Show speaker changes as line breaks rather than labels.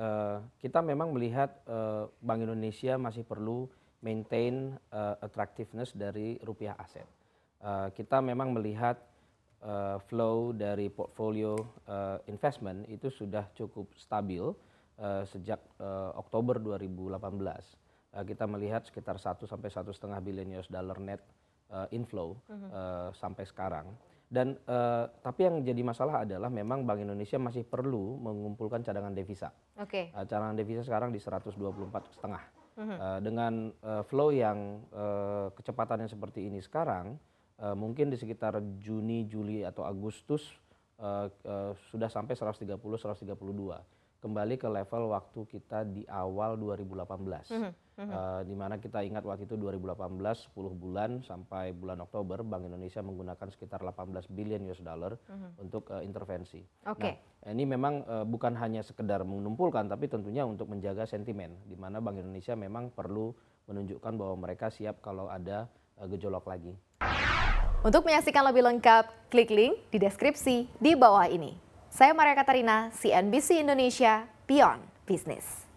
Eh, kita memang melihat eh, Bank Indonesia masih perlu maintain uh, attractiveness dari rupiah aset. kita memang melihat flow dari portfolio investment itu sudah cukup stabil uh, sejak uh, Oktober 2018. Uh, kita melihat sekitar 1 sampai satu setengah billion US dollar net inflow uh, sampai sekarang. Dan uh, tapi yang jadi masalah adalah memang Bank Indonesia masih perlu mengumpulkan cadangan devisa. Oke. Okay. Uh, eh, cadangan devisa sekarang di 124 setengah. Mm -hmm. eh, dengan eh, flow yang kecepatannya seperti ini sekarang, mungkin di sekitar Juni, Juli atau Agustus sudah sampai 130, 132 kembali ke level waktu kita di awal 2018. Mm -hmm. Uh, di mana kita ingat waktu itu 2018 10 bulan sampai bulan Oktober Bank Indonesia menggunakan sekitar 18 billion US dollar mm -hmm. untuk uh, intervensi. Okay. Nah, ini memang uh, bukan hanya sekedar menumpulkan tapi tentunya untuk menjaga sentimen di mana Bank Indonesia memang perlu menunjukkan bahwa mereka siap kalau ada uh, gejolak lagi. Untuk menyaksikan lebih lengkap, klik link di deskripsi di bawah ini. Saya Maria Katarina, CNBC Indonesia, Beyond Business.